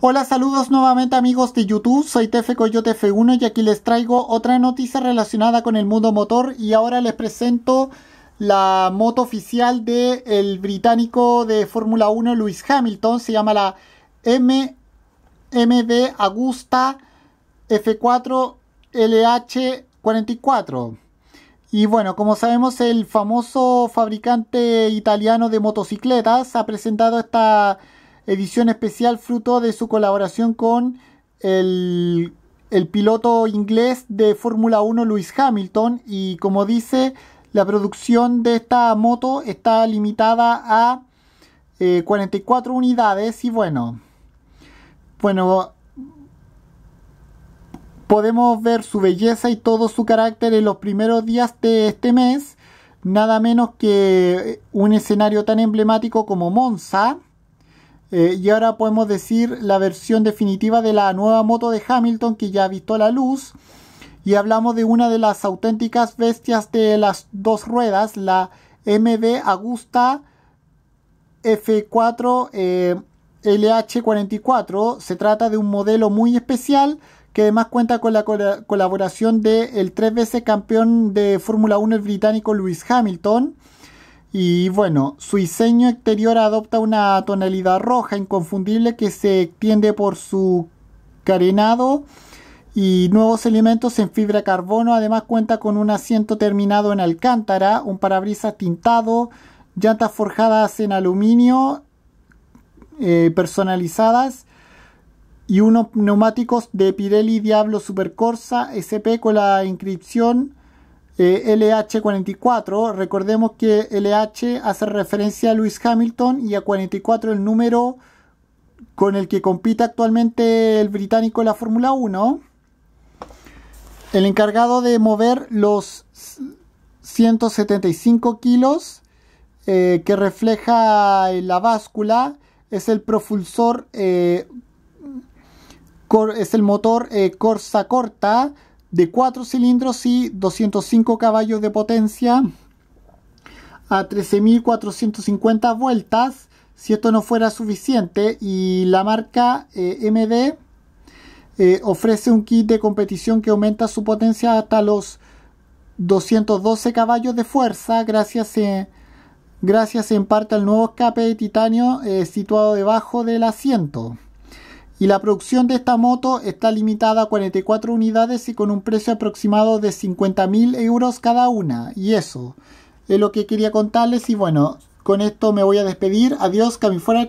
Hola, saludos nuevamente amigos de YouTube, soy TF Coyote F1 y aquí les traigo otra noticia relacionada con el mundo motor y ahora les presento la moto oficial del británico de Fórmula 1 Lewis Hamilton, se llama la M MD Augusta F4 LH44. Y bueno, como sabemos, el famoso fabricante italiano de motocicletas ha presentado esta edición especial fruto de su colaboración con el, piloto inglés de Fórmula 1 Lewis Hamilton y como dice la producción de esta moto está limitada a 44 eh, unidades y bueno bueno podemos ver su belleza y todo su carácter en los primeros días de este mes nada menos que un escenario tan emblemático como Monza eh, y ahora podemos decir la versión definitiva de la nueva moto de Hamilton que ya visto la luz. Y hablamos de una de las auténticas bestias de las dos ruedas, la MB Agusta F4 eh, LH44. Se trata de un modelo muy especial que además cuenta con la colaboración del de tres veces campeón de Fórmula 1 el británico Lewis Hamilton. Y bueno, su diseño exterior adopta una tonalidad roja inconfundible que se extiende por su carenado y nuevos elementos en fibra carbono. Además cuenta con un asiento terminado en alcántara, un parabrisas tintado, llantas forjadas en aluminio eh, personalizadas y unos neumáticos de Pirelli Diablo Supercorsa SP con la inscripción eh, LH44, recordemos que LH hace referencia a Lewis Hamilton y a 44 el número con el que compite actualmente el británico en la Fórmula 1. El encargado de mover los 175 kilos eh, que refleja la báscula es el propulsor, eh, es el motor Corsa Corta de 4 cilindros y 205 caballos de potencia a 13.450 vueltas si esto no fuera suficiente y la marca eh, MD eh, ofrece un kit de competición que aumenta su potencia hasta los 212 caballos de fuerza gracias, eh, gracias en parte al nuevo escape de titanio situado debajo del asiento y la producción de esta moto está limitada a 44 unidades y con un precio aproximado de 50.000 euros cada una. Y eso es lo que quería contarles y bueno, con esto me voy a despedir. Adiós, fuera.